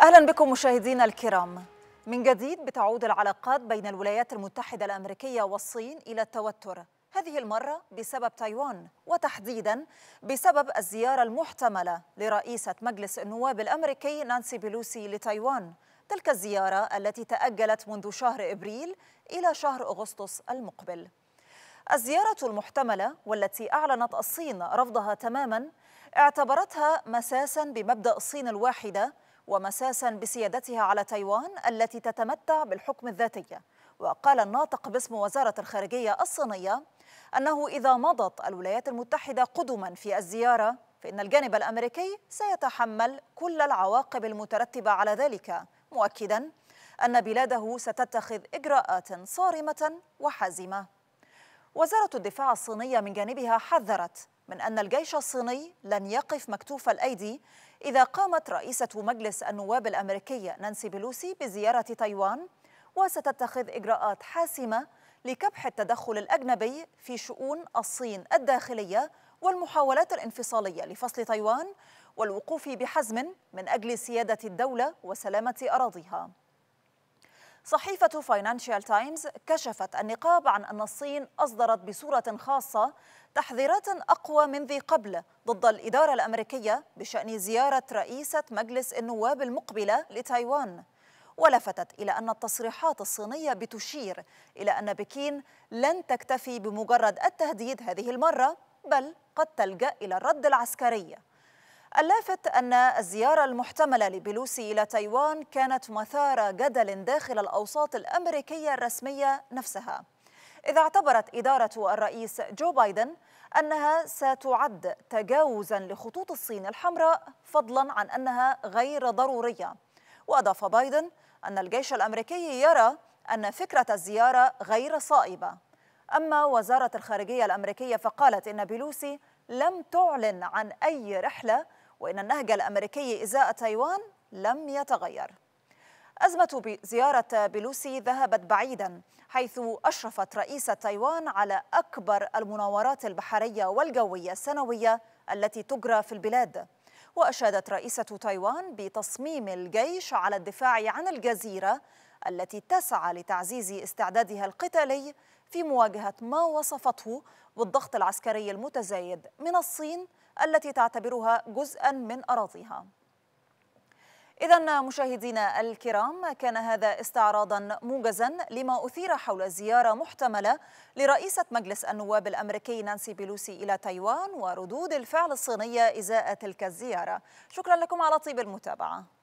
أهلا بكم مشاهدينا الكرام من جديد بتعود العلاقات بين الولايات المتحدة الأمريكية والصين إلى التوتر هذه المرة بسبب تايوان وتحديدا بسبب الزيارة المحتملة لرئيسة مجلس النواب الأمريكي نانسي بيلوسي لتايوان تلك الزيارة التي تأجلت منذ شهر إبريل إلى شهر أغسطس المقبل الزيارة المحتملة والتي أعلنت الصين رفضها تماما اعتبرتها مساسا بمبدأ الصين الواحدة ومساسا بسيادتها على تايوان التي تتمتع بالحكم الذاتي وقال الناطق باسم وزارة الخارجية الصينية أنه إذا مضت الولايات المتحدة قدما في الزيارة فإن الجانب الأمريكي سيتحمل كل العواقب المترتبة على ذلك مؤكدا أن بلاده ستتخذ إجراءات صارمة وحازمة وزارة الدفاع الصينية من جانبها حذرت من أن الجيش الصيني لن يقف مكتوف الأيدي إذا قامت رئيسة مجلس النواب الأمريكية نانسي بيلوسي بزيارة تايوان وستتخذ إجراءات حاسمة لكبح التدخل الأجنبي في شؤون الصين الداخلية والمحاولات الانفصالية لفصل تايوان والوقوف بحزم من أجل سيادة الدولة وسلامة أراضيها صحيفة فاينانشال تايمز كشفت النقاب عن أن الصين أصدرت بصورة خاصة تحذيرات أقوى من ذي قبل ضد الإدارة الأمريكية بشأن زيارة رئيسة مجلس النواب المقبلة لتايوان ولفتت إلى أن التصريحات الصينية بتشير إلى أن بكين لن تكتفي بمجرد التهديد هذه المرة بل قد تلجأ إلى الرد العسكري اللافت أن الزيارة المحتملة لبيلوسي إلى تايوان كانت مثار جدل داخل الأوساط الأمريكية الرسمية نفسها إذا اعتبرت إدارة الرئيس جو بايدن أنها ستعد تجاوزا لخطوط الصين الحمراء فضلا عن أنها غير ضرورية وأضاف بايدن أن الجيش الأمريكي يرى أن فكرة الزيارة غير صائبة أما وزارة الخارجية الأمريكية فقالت إن بيلوسي لم تعلن عن أي رحلة وإن النهج الأمريكي إزاء تايوان لم يتغير أزمة زيارة بيلوسي ذهبت بعيدا حيث أشرفت رئيسة تايوان على أكبر المناورات البحرية والجوية السنوية التي تجرى في البلاد وأشادت رئيسة تايوان بتصميم الجيش على الدفاع عن الجزيرة التي تسعى لتعزيز استعدادها القتالي في مواجهة ما وصفته بالضغط العسكري المتزايد من الصين التي تعتبرها جزءا من أراضيها إذا مشاهدينا الكرام كان هذا استعراضا موجزا لما أثير حول زيارة محتملة لرئيسة مجلس النواب الأمريكي نانسي بيلوسي إلى تايوان وردود الفعل الصينية إزاء تلك الزيارة شكرا لكم على طيب المتابعة